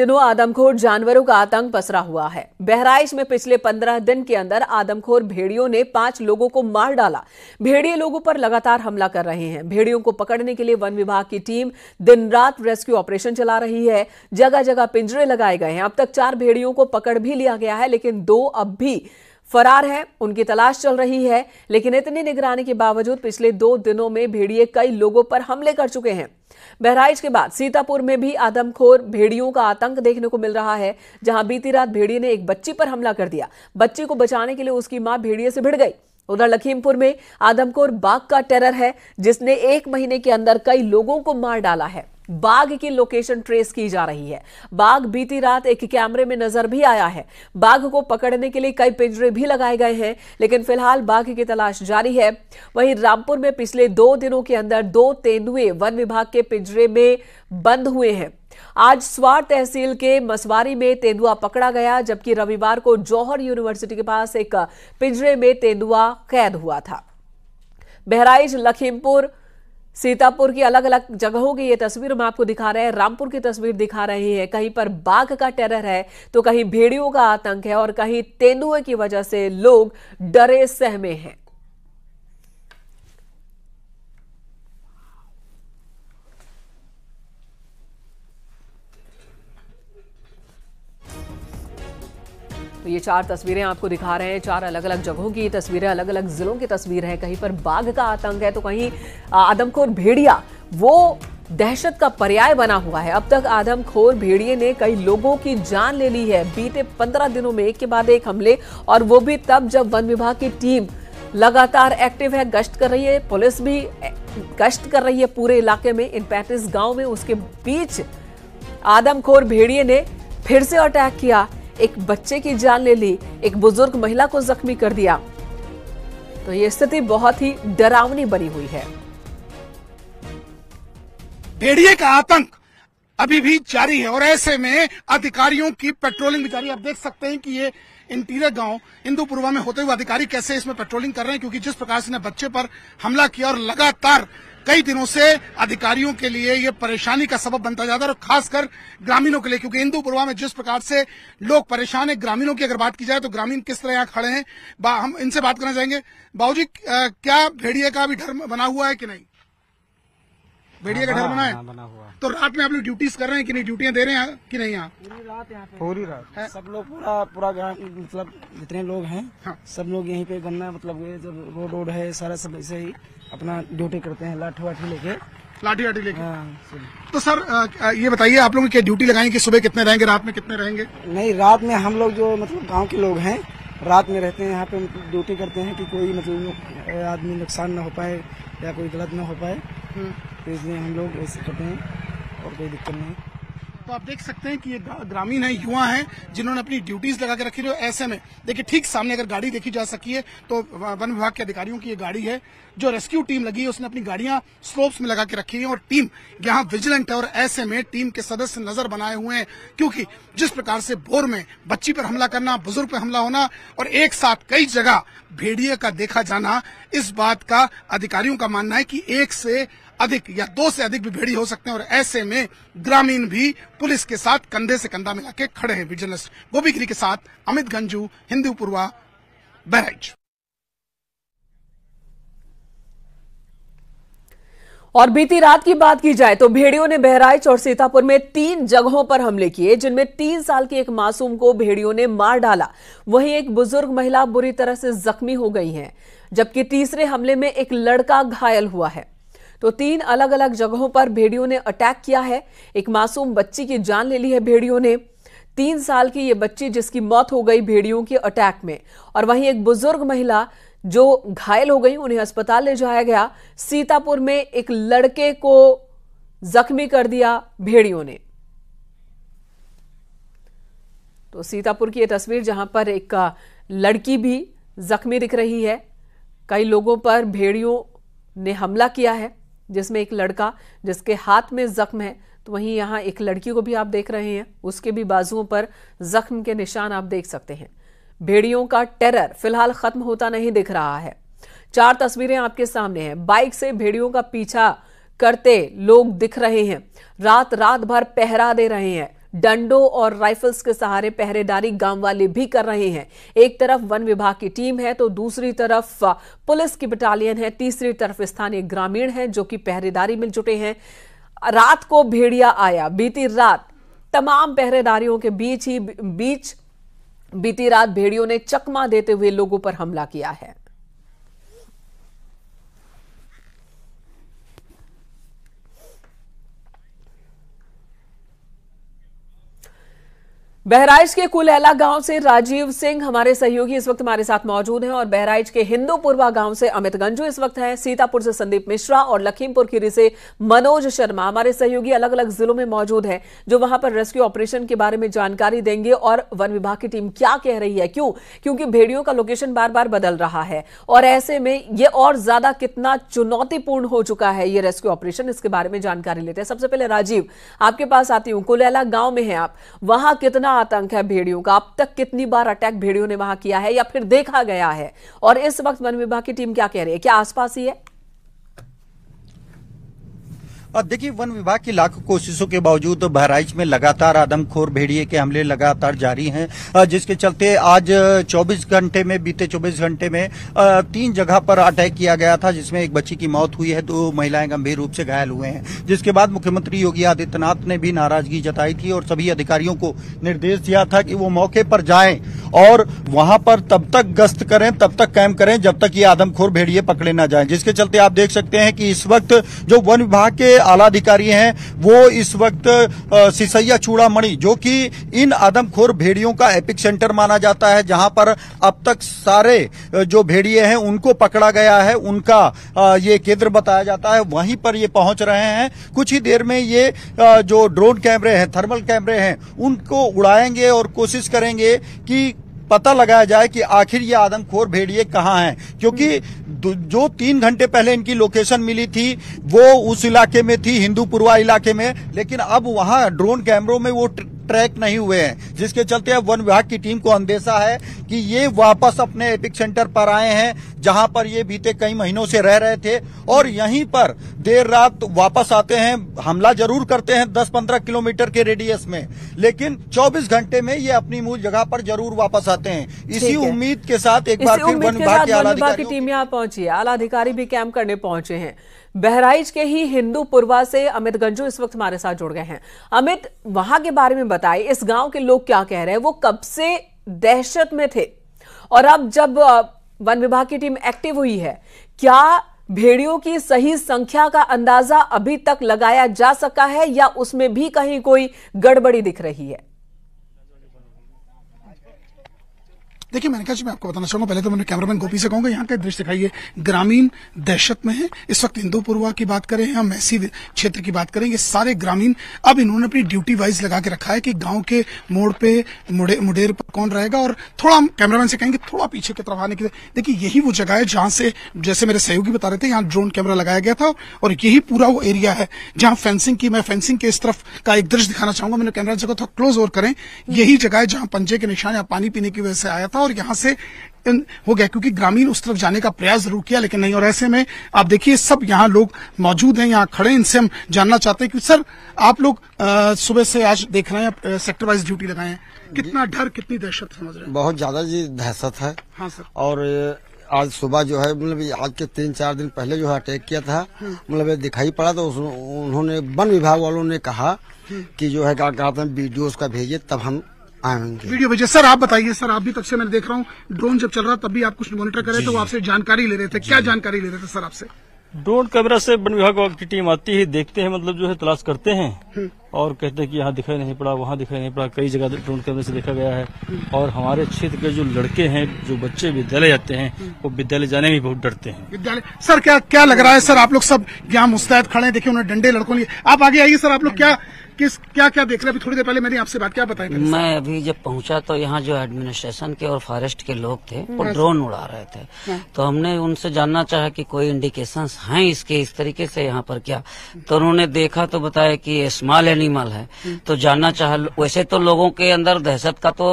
दिनों आदमखोर जानवरों का आतंक पसरा हुआ है बहराइच में पिछले पंद्रह दिन के अंदर आदमखोर भेड़ियों ने पांच लोगों को मार डाला भेड़िए लोगों पर लगातार हमला कर रहे हैं भेड़ियों को पकड़ने के लिए वन विभाग की टीम दिन रात रेस्क्यू ऑपरेशन चला रही है जगह जगह पिंजरे लगाए गए हैं अब तक चार भेड़ियों को पकड़ भी लिया गया है लेकिन दो अब भी फरार है उनकी तलाश चल रही है लेकिन इतनी निगरानी के बावजूद पिछले दो दिनों में भेड़िए कई लोगों पर हमले कर चुके हैं बहराइच के बाद सीतापुर में भी आदमखोर भेड़ियों का आतंक देखने को मिल रहा है जहां बीती रात भेड़िए ने एक बच्ची पर हमला कर दिया बच्ची को बचाने के लिए उसकी मां भेड़िए से भिड़ गई उधर लखीमपुर में आदमखोर बाग का टेरर है जिसने एक महीने के अंदर कई लोगों को मार डाला है बाघ की लोकेशन ट्रेस की जा रही है बाघ बीती रात एक कैमरे में नजर भी आया है बाघ को पकड़ने के लिए कई पिंजरे भी लगाए गए हैं लेकिन फिलहाल बाघ की तलाश जारी है वहीं रामपुर में पिछले दो दिनों के अंदर दो तेंदुए वन विभाग के पिंजरे में बंद हुए हैं आज स्वार तहसील के मसवारी में तेंदुआ पकड़ा गया जबकि रविवार को जौहर यूनिवर्सिटी के पास एक पिंजरे में तेंदुआ कैद हुआ था बहराइच लखीमपुर सीतापुर की अलग अलग जगहों की ये तस्वीर हम आपको दिखा रहे हैं रामपुर की तस्वीर दिखा रही है कहीं पर बाघ का टेरर है तो कहीं भेड़ियों का आतंक है और कहीं तेंदुए की वजह से लोग डरे सहमे हैं तो ये चार तस्वीरें आपको दिखा रहे हैं चार अलग अलग जगहों की तस्वीरें अलग अलग जिलों की तस्वीर है कहीं पर बाघ का आतंक है तो कहीं आदमखोर भेड़िया वो दहशत का पर्याय बना हुआ है अब तक आदमखोर भेड़िए ने कई लोगों की जान ले ली है बीते पंद्रह दिनों में एक के बाद एक हमले और वो भी तब जब वन विभाग की टीम लगातार एक्टिव है गश्त कर रही है पुलिस भी गश्त कर रही है पूरे इलाके में इन पैंतीस गांव में उसके बीच आदमखोर भेड़िए ने फिर से अटैक किया एक बच्चे की जान ले ली एक बुजुर्ग महिला को जख्मी कर दिया तो यह स्थिति बहुत ही डरावनी बनी हुई है भेड़िए का आतंक अभी भी जारी है और ऐसे में अधिकारियों की पेट्रोलिंग जारी आप देख सकते हैं कि ये इंटीरियर गांव इंदुपुरवा में होते हुए अधिकारी कैसे इसमें पेट्रोलिंग कर रहे हैं क्योंकि जिस प्रकार से बच्चे पर हमला किया और लगातार कई दिनों से अधिकारियों के लिए ये परेशानी का सबब बनता जा रहा है और खासकर ग्रामीणों के लिए क्योंकि इंदूपुरवा में जिस प्रकार से लोग परेशान है ग्रामीणों की अगर बात की जाए तो ग्रामीण किस तरह यहाँ खड़े हैं हम इनसे बात करना चाहेंगे बाबूजी क्या भेड़िए का भी डर बना हुआ है कि नहीं भेड़िए का डर बना है हाँ, बना हुआ तो रात में आप लोग ड्यूटीज कर रहे हैं कि नहीं ड्यूटियाँ दे रहे हैं कि नहीं यहाँ पूरी रात यहाँ पूरी रात सब लोग पूरा पूरा मतलब जितने लोग हैं हाँ। सब लोग यहीं पे गन्ना मतलब रोड रोड है सारा सब ऐसे ही अपना ड्यूटी करते हैं लाठी वाठी लेके लाठी वाठी लेके हाँ, तो सर ये बताइए आप लोग क्या ड्यूटी लगाएंगे सुबह कितने रहेंगे रात में कितने रहेंगे नहीं रात में हम लोग जो मतलब गाँव के लोग हैं रात में रहते हैं यहाँ पे ड्यूटी करते हैं कि कोई मतलब आदमी नुकसान ना हो पाए या कोई गलत ना हो पाए हम्म। तो इसलिए हम लोग ऐसे करते हैं और कोई दिक्कत नहीं तो आप देख सकते हैं कि ये ग्रामीण है युवा हैं जिन्होंने अपनी ड्यूटीज लगा के रखी है ऐसे में देखिए ठीक सामने अगर गाड़ी देखी जा सकी है तो वन विभाग के अधिकारियों की ये गाड़ी है जो रेस्क्यू टीम लगी है उसने अपनी गाड़ियां स्लोप्स में लगा के रखी है और टीम यहाँ विजिलेंट है और ऐसे में टीम के सदस्य नजर बनाए हुए हैं क्योंकि जिस प्रकार से भोर में बच्ची पर हमला करना बुजुर्ग पर हमला होना और एक साथ कई जगह भेड़िए का देखा जाना इस बात का अधिकारियों का मानना है कि एक से अधिक या दो से अधिक भी भेड़ी हो सकते हैं और ऐसे में ग्रामीण भी पुलिस के साथ कंधे से कंधा मिला के खड़े हैं विजिलेंस गोबीगिरी के साथ अमित गंजू हिंदू पूर्वा बहराइच और बीती रात की बात की जाए तो भेड़ियों ने बहराइच और सीतापुर में तीन जगहों पर हमले किए जिनमें तीन साल की एक मासूम को भेड़ियों ने मार डाला वहीं एक बुजुर्ग महिला बुरी तरह से जख्मी हो गई हैं जबकि तीसरे हमले में एक लड़का घायल हुआ है तो तीन अलग अलग जगहों पर भेड़ियों ने अटैक किया है एक मासूम बच्ची की जान ले ली है भेड़ियों ने तीन साल की ये बच्ची जिसकी मौत हो गई भेड़ियों के अटैक में और वहीं एक बुजुर्ग महिला जो घायल हो गई उन्हें अस्पताल ले जाया गया सीतापुर में एक लड़के को जख्मी कर दिया भेड़ियों ने तो सीतापुर की यह तस्वीर जहां पर एक लड़की भी जख्मी दिख रही है कई लोगों पर भेड़ियों ने हमला किया है जिसमें एक लड़का जिसके हाथ में जख्म है तो वहीं यहाँ एक लड़की को भी आप देख रहे हैं उसके भी बाजुओं पर जख्म के निशान आप देख सकते हैं भेड़ियों का टेरर फिलहाल खत्म होता नहीं दिख रहा है चार तस्वीरें आपके सामने हैं बाइक से भेड़ियों का पीछा करते लोग दिख रहे हैं रात रात भर पहरा दे रहे हैं डंडों और राइफल्स के सहारे पहरेदारी गांव वाले भी कर रहे हैं एक तरफ वन विभाग की टीम है तो दूसरी तरफ पुलिस की बटालियन है तीसरी तरफ स्थानीय ग्रामीण है जो कि पहरेदारी में जुटे हैं रात को भेड़िया आया बीती रात तमाम पहरेदारियों के बीच ही बीच बीती रात भेड़ियों ने चकमा देते हुए लोगों पर हमला किया है बहराइच के कुलहला गांव से राजीव सिंह हमारे सहयोगी इस वक्त हमारे साथ मौजूद हैं और बहराइच के हिंदूपुरवा गांव से अमित गंजू इस वक्त हैं सीतापुर से संदीप मिश्रा और लखीमपुर खीरी से मनोज शर्मा हमारे सहयोगी अलग अलग जिलों में मौजूद हैं जो वहां पर रेस्क्यू ऑपरेशन के बारे में जानकारी देंगे और वन विभाग की टीम क्या कह रही है क्यों क्योंकि भेड़ियों का लोकेशन बार बार बदल रहा है और ऐसे में ये और ज्यादा कितना चुनौतीपूर्ण हो चुका है ये रेस्क्यू ऑपरेशन इसके बारे में जानकारी लेते हैं सबसे पहले राजीव आपके पास आती हूँ कुलहला गांव में है आप वहां कितना आतंक है भेड़ियों का अब तक कितनी बार अटैक भेड़ियों ने वहां किया है या फिर देखा गया है और इस वक्त वन विभाग की टीम क्या कह रही है क्या आसपास ही है और देखिए वन विभाग की लाखों कोशिशों के बावजूद बहराइच में लगातार आदमखोर भेड़िए के हमले लगातार जारी हैं जिसके चलते आज 24 घंटे में बीते 24 घंटे में तीन जगह पर अटैक किया गया था जिसमें एक बच्ची की मौत हुई है दो महिलाएं गंभीर रूप से घायल हुए हैं जिसके बाद मुख्यमंत्री योगी आदित्यनाथ ने भी नाराजगी जताई थी और सभी अधिकारियों को निर्देश दिया था कि वो मौके पर जाए और वहां पर तब तक गश्त करें तब तक कैम्प करें जब तक ये आदमखोर भेड़िए पकड़े ना जाए जिसके चलते आप देख सकते हैं कि इस वक्त जो वन विभाग के आला अधिकारी हैं वो इस वक्त सिसैया चूड़ामणि जो कि इन आदमखोर भेड़ियों का एपिक सेंटर माना जाता है जहां पर अब तक सारे जो भेड़िए हैं उनको पकड़ा गया है उनका ये केंद्र बताया जाता है वहीं पर ये पहुंच रहे हैं कुछ ही देर में ये जो ड्रोन कैमरे हैं थर्मल कैमरे हैं उनको उड़ाएंगे और कोशिश करेंगे कि पता लगाया जाए कि आखिर ये आदमखोर भेड़िए कहाँ हैं क्योंकि जो तीन घंटे पहले इनकी लोकेशन मिली थी वो उस इलाके में थी हिंदूपुरवा इलाके में लेकिन अब वहां ड्रोन कैमरों में वो ट्रैक नहीं हुए हैं जिसके चलते अब वन विभाग की टीम को अंदेशा है कि ये वापस अपने एपिक सेंटर पर आए हैं जहां पर ये बीते कई महीनों से रह रहे थे और यहीं पर देर रात वापस आते हैं हमला जरूर करते हैं दस पंद्रह किलोमीटर के रेडियस में लेकिन चौबीस घंटे में ये अपनी मूल जगह पर जरूर वापस आते हैं इसी उम्मीद के साथ एक बार फिर वन विभाग की टीम यहाँ पहुंची है आला अधिकारी भी कैंप करने पहुंचे हैं बहराइच के ही हिंदू पुरवा से अमित गंजू इस वक्त हमारे साथ जुड़ गए हैं अमित वहां के बारे में बताए इस गांव के लोग क्या कह रहे हैं वो कब से दहशत में थे और अब जब वन विभाग की टीम एक्टिव हुई है क्या भेड़ियों की सही संख्या का अंदाजा अभी तक लगाया जा सका है या उसमें भी कहीं कोई गड़बड़ी दिख रही है देखिए मैंने कहा जी मैं आपको बताना चाहूंगा पहले तो मैंने कैमरामैन गोपी से कहूंगा यहाँ का दृश्य दिखाइए ग्रामीण दहशत में है इस वक्त इंदोपुरवा की बात करें हम मैसी क्षेत्र की बात करें ये सारे ग्रामीण अब इन्होंने अपनी ड्यूटी वाइज लगा के रखा है कि गाँव के मोड़ पे मुडे, मुडेर पर कौन रहेगा और थोड़ा हम कैमरामैन से कहेंगे थोड़ा पीछे की तरफ आने के लिए देखिए यही वो जगह है जहां से जैसे मेरे सहयोगी बता रहे थे यहाँ ड्रोन कैमरा लगाया गया था और यही पूरा वो एरिया है जहां फेंसिंग की मैं फेंसिंग के इस तरफ का एक दृश्य दिखाना चाहूंगा मैंने कैमरा जगह थोड़ा क्लोज और करें यही जगह है जहां पंजे के निशान या पानी पीने की वजह से आया था था और यहाँ से हो गया क्योंकि ग्रामीण उस तरफ जाने का प्रयास जरूर किया लेकिन नहीं और ऐसे में आप देखिए सब यहाँ लोग मौजूद हैं यहाँ खड़े इनसे हम जानना चाहते हैं कि सर आप लोग सुबह से आज देख रहे हैं सेक्टर वाइज ड्यूटी लगाए हैं कितना डर कितनी दहशत समझ रहे हैं बहुत ज्यादा जी दहशत है हाँ सर और आज सुबह जो है मतलब आज के तीन चार दिन पहले जो है अटैक किया था हाँ। मतलब दिखाई पड़ा तो उन्होंने वन विभाग वालों ने कहा हाँ। कि जो है क्या कहते हैं वीडियो उसका भेजे तब हम आएंगे वीडियो भेजिए सर आप बताइए सर आप भी तब तो से मैं देख रहा हूँ ड्रोन जब चल रहा तब भी आप कुछ मॉनिटर कर रहे थे तो आपसे जानकारी ले रहे थे क्या जानकारी ले रहे थे सर आपसे ड्रोन कैमरा से वन विभाग की टीम आती है देखते हैं मतलब जो है तलाश करते हैं हम्म। और कहते हैं कि यहाँ दिखाई नहीं पड़ा वहाँ दिखाई नहीं पड़ा कई जगह ढूंढ करने से देखा गया है और हमारे क्षेत्र के जो लड़के हैं जो बच्चे विद्यालय जाते हैं वो विद्यालय जाने में बहुत डरते हैं विद्यालय सर क्या क्या लग रहा है सर आप लोग सब यहाँ मुस्तैद खड़े हैं देखिए उन्हें डंडे लड़कों लिए आप आगे आइए सर आप लोग क्या किस क्या क्या देख रहे हैं अभी थोड़ी देर पहले मैंने आपसे बात क्या बताया मैं अभी जब पहुंचा तो यहाँ जो एडमिनिस्ट्रेशन के और फॉरेस्ट के लोग थे वो ड्रोन उड़ा रहे थे हाँ। तो हमने उनसे जानना चाहा कि कोई इंडिकेशन हैं इसके इस तरीके से यहाँ पर क्या तो उन्होंने देखा तो बताया कि स्मॉल एनिमल है तो जानना चाह वैसे तो लोगों के अंदर दहशत का तो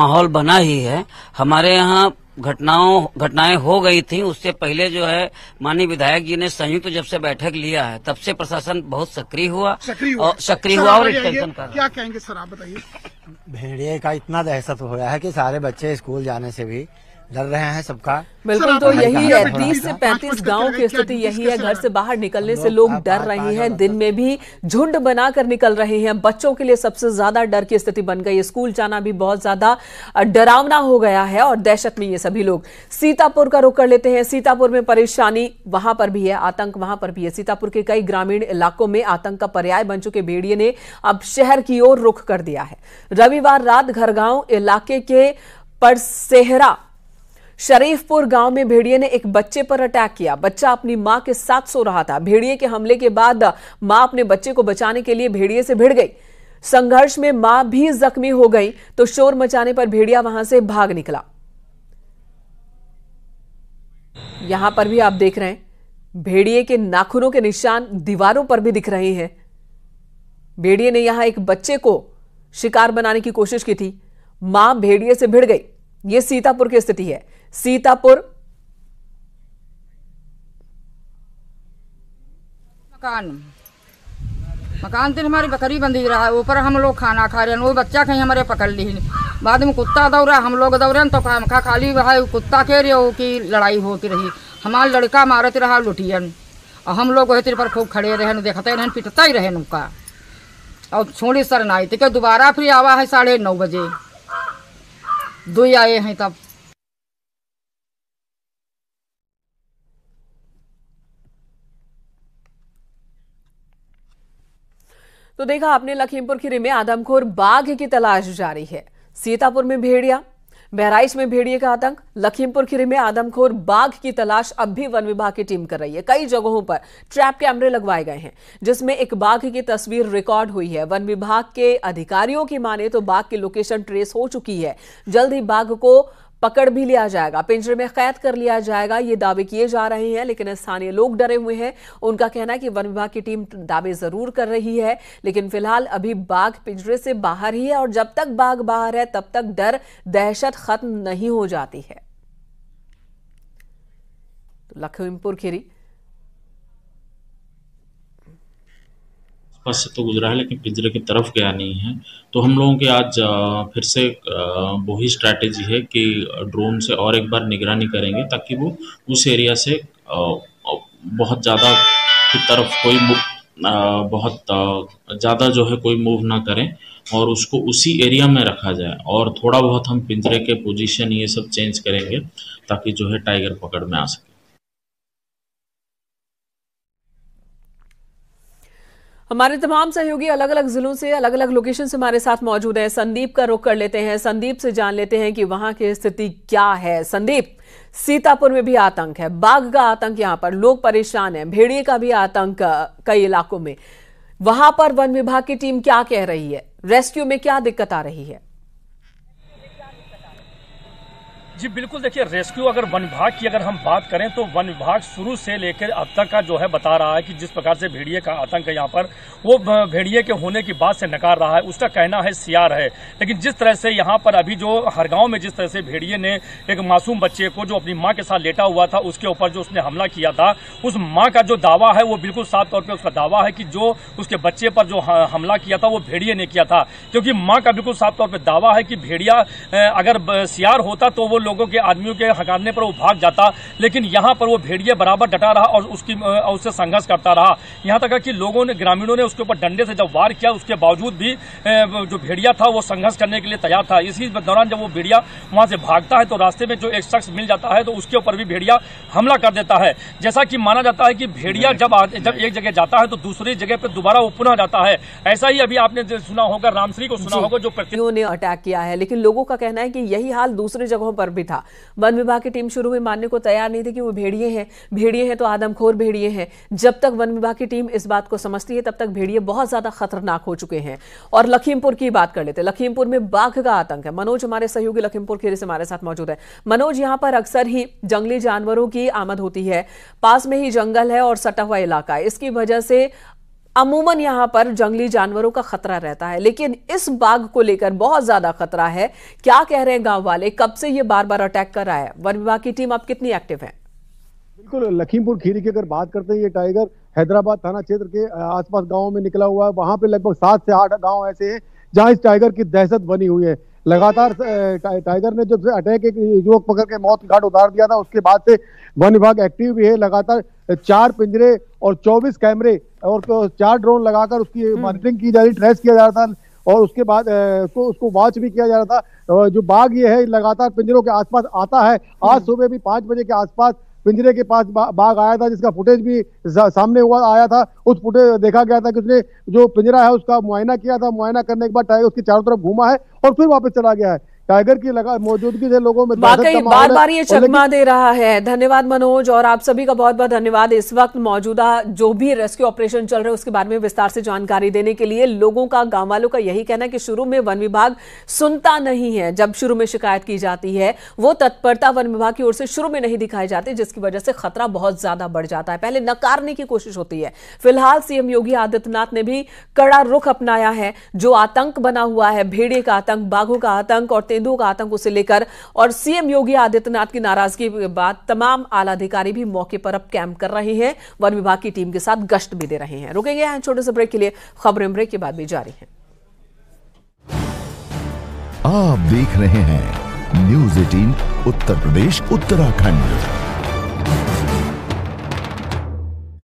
माहौल बना ही है हमारे यहाँ घटनाओं घटनाएं हो गई थी उससे पहले जो है माननीय विधायक जी ने संयुक्त तो जब से बैठक लिया है तब से प्रशासन बहुत सक्रिय हुआ सक्रिय हुआ और एक्सटेंशन क्या कहेंगे सर आप बताइए भेड़िए का इतना दहशत हो गया है कि सारे बच्चे स्कूल जाने से भी डर रहे हैं सबका बिल्कुल तो यही है तीस से पैंतीस गांव की स्थिति यही है घर से बाहर निकलने से लोग डर रहे हैं दिन मतलब। में भी झुंड बनाकर निकल रहे हैं बच्चों के लिए सबसे ज्यादा डर की स्थिति बन गई स्कूल जाना भी बहुत ज्यादा डरावना हो गया है और दहशत में ये सभी लोग सीतापुर का रुख कर लेते हैं सीतापुर में परेशानी वहां पर भी है आतंक वहां पर भी है सीतापुर के कई ग्रामीण इलाकों में आतंक का पर्याय बन चुके भेड़िए ने अब शहर की ओर रुख कर दिया है रविवार रात घरगांव इलाके के परसेहरा शरीफपुर गांव में भेड़िए ने एक बच्चे पर अटैक किया बच्चा अपनी मां के साथ सो रहा था भेड़िए के हमले के बाद मां अपने बच्चे को बचाने के लिए भेड़िए से भिड़ गई संघर्ष में मां भी जख्मी हो गई तो शोर मचाने पर भेड़िया वहां से भाग निकला यहां पर भी आप देख रहे हैं भेड़िए के नाखूनों के निशान दीवारों पर भी दिख रहे हैं भेड़िए ने यहां एक बच्चे को शिकार बनाने की कोशिश की थी मां भेड़िए से भिड़ गई यह सीतापुर की स्थिति है सीतापुर मकान मकान तो हमारी बकरी बंधी रहा है ऊपर हम लोग खाना खा रहे हैं वो बच्चा कहीं हमारे पकड़ ली बाद में कुत्ता दौड़ा हम लोग दौड़े तो खा खा खाली है कुत्ता कह रहे हो कि लड़ाई होती रही हमारा लड़का मारत रहा लुटियन और हम लोग वही पर खूब खड़े रहे देखते रहन पिटता ही रहन उनका और छोड़ी सर नाई तो दोबारा फिर आवा है साढ़े नौ बजे दो आए हैं तब तो देखा आपने लखीमपुर खीरी में आदमखोर बाघ की तलाश जारी है सीतापुर में भेड़िया बहराइच में भेड़िए का आतंक लखीमपुर खीरी में आदमखोर बाघ की तलाश अब भी वन विभाग की टीम कर रही है कई जगहों पर ट्रैप कैमरे लगवाए गए हैं जिसमें एक बाघ की तस्वीर रिकॉर्ड हुई है वन विभाग के अधिकारियों की माने तो बाघ की लोकेशन ट्रेस हो चुकी है जल्द ही बाघ को पकड़ भी लिया जाएगा पिंजरे में कैद कर लिया जाएगा ये दावे किए जा रहे हैं लेकिन स्थानीय लोग डरे हुए हैं उनका कहना है कि वन विभाग की टीम दावे जरूर कर रही है लेकिन फिलहाल अभी बाघ पिंजरे से बाहर ही है और जब तक बाघ बाहर है तब तक डर दहशत खत्म नहीं हो जाती है तो लखीमपुर खीरी पास से तो गुजरा है लेकिन पिंजरे की तरफ गया नहीं है तो हम लोगों की आज फिर से वही स्ट्रैटेजी है कि ड्रोन से और एक बार निगरानी करेंगे ताकि वो उस एरिया से बहुत ज़्यादा की तरफ कोई बहुत ज़्यादा जो है कोई मूव ना करें और उसको उसी एरिया में रखा जाए और थोड़ा बहुत हम पिंजरे के पोजीशन ये सब चेंज करेंगे ताकि जो है टाइगर पकड़ में आ सके हमारे तमाम सहयोगी अलग अलग जिलों से अलग अलग लोकेशन से हमारे साथ मौजूद हैं संदीप का रुख कर लेते हैं संदीप से जान लेते हैं कि वहां की स्थिति क्या है संदीप सीतापुर में भी आतंक है बाघ का आतंक यहाँ पर लोग परेशान हैं भेड़िए का भी आतंक कई इलाकों में वहां पर वन विभाग की टीम क्या कह रही है रेस्क्यू में क्या दिक्कत आ रही है जी बिल्कुल देखिए रेस्क्यू अगर वन विभाग की अगर हम बात करें तो वन विभाग शुरू से लेकर अब तक का जो है बता रहा है कि जिस प्रकार से भेड़िए का आतंक है यहाँ पर वो भेड़िए के होने की बात से नकार रहा है उसका कहना है सियार है लेकिन जिस तरह से यहाँ पर अभी जो हर गाँव में जिस तरह से भेड़िए ने एक मासूम बच्चे को जो अपनी माँ के साथ लेटा हुआ था उसके ऊपर जो उसने हमला किया था उस माँ का जो दावा है वो बिल्कुल साफ तौर पर उसका दावा है कि जो उसके बच्चे पर जो हमला किया था वो भेड़िए ने किया था क्योंकि माँ का बिल्कुल साफ तौर पर दावा है कि भेड़िया अगर सियार होता तो वो लोगों के आदमियों के हकारने पर वो भाग जाता लेकिन यहाँ पर वो भेड़िए बराबर डटा रहा और उसकी उससे संघर्ष करता रहा यहाँ तक कि लोगों ने ग्रामीणों ने उसके ऊपर डंडे से जब वार किया उसके बावजूद भी जो भेड़िया था वो संघर्ष करने के लिए तैयार था इसी दौरान जब वो भेड़िया वहाँ से भागता है तो रास्ते में जो एक शख्स मिल जाता है तो उसके ऊपर भी भेड़िया हमला कर देता है जैसा कि माना जाता है कि भेड़िया जब जब एक जगह जाता है तो दूसरी जगह पर दोबारा वो पुनः जाता है ऐसा ही अभी आपने सुना होगा रामश्री को सुना होगा जो ने अटैक किया है लेकिन लोगों का कहना है कि यही हाल दूसरी जगहों पर भी भी था वन विभाग की टीम शुरू में मानने को तैयार नहीं थी कि वो भेड़िए हैं भेड़िए हैं तो आदमखोर भेड़िए हैं जब तक वन विभाग की टीम इस बात को समझती है तब तक भेड़िए बहुत ज्यादा खतरनाक हो चुके हैं और लखीमपुर की बात कर लेते लखीमपुर में बाघ का आतंक है मनोज हमारे सहयोगी लखीमपुर खेरे से हमारे साथ मौजूद है मनोज यहाँ पर अक्सर ही जंगली जानवरों की आमद होती है पास में ही जंगल है और सटा हुआ इलाका है इसकी वजह से अमूमन यहां पर जंगली जानवरों का खतरा रहता है लेकिन इस बाघ को लेकर बहुत ज्यादा खतरा है क्या कह रहे हैं गांव वाले कब से ये बार बार अटैक कर रहा है वन विभाग की टीम अब कितनी एक्टिव है बिल्कुल लखीमपुर खीरी की अगर बात करते हैं ये टाइगर हैदराबाद थाना क्षेत्र के आसपास गाँव में निकला हुआ है वहां पे लगभग सात से आठ गाँव ऐसे हैं जहाँ इस टाइगर की दहशत बनी हुई है लगातार टाइगर ने जब अटैक एक युवक पकड़ के मौत घाट उतार दिया था उसके बाद से वन विभाग एक्टिव भी है लगातार चार पिंजरे और 24 कैमरे और तो चार ड्रोन लगाकर उसकी हम्म। मॉनिटरिंग की जा रही ट्रेस किया जा रहा था और उसके बाद उसको उसको वॉच भी किया जा रहा था जो बाघ ये है लगातार पिंजरों के आसपास आता है आज हम्म। सुबह भी पाँच बजे के आसपास पिंजरे के पास बाघ आया था जिसका फुटेज भी सामने हुआ आया था उस फुटेज देखा गया था कि उसने जो पिंजरा है उसका मुआयना किया था मुआयना करने के बाद टाइगर उसके चारों तरफ घूमा है और फिर वापस चला गया है टाइगर की लगा मौजूदगी से लोगों में वाकई बार बार ये चकमा दे रहा है धन्यवाद मनोज और आप सभी का बहुत बहुत धन्यवाद इस वक्त मौजूदा जो भी रेस्क्यू ऑपरेशन चल रहे उसके बारे में विस्तार से जानकारी देने के लिए लोगों का गांव वालों का यही कहना है कि शुरू में वन विभाग सुनता नहीं है जब शुरू में शिकायत की जाती है वो तत्परता वन विभाग की ओर से शुरू में नहीं दिखाई जाती जिसकी वजह से खतरा बहुत ज्यादा बढ़ जाता है पहले नकारने की कोशिश होती है फिलहाल सीएम योगी आदित्यनाथ ने भी कड़ा रुख अपनाया है जो आतंक बना हुआ है भेड़िए का आतंक बाघों का आतंक और तेंदुओं का आतंक उसे लेकर और सीएम योगी आदित्यनाथ की नाराजगी के बाद तमाम आला अधिकारी भी मौके पर अब कैंप कर रहे हैं वन विभाग की टीम के साथ गश्त भी दे रहे हैं रुकेंगे यहाँ छोटे से ब्रेक के लिए खबरें ब्रेक के बाद भी जारी है आप देख रहे हैं न्यूज एटीन उत्तर प्रदेश उत्तराखंड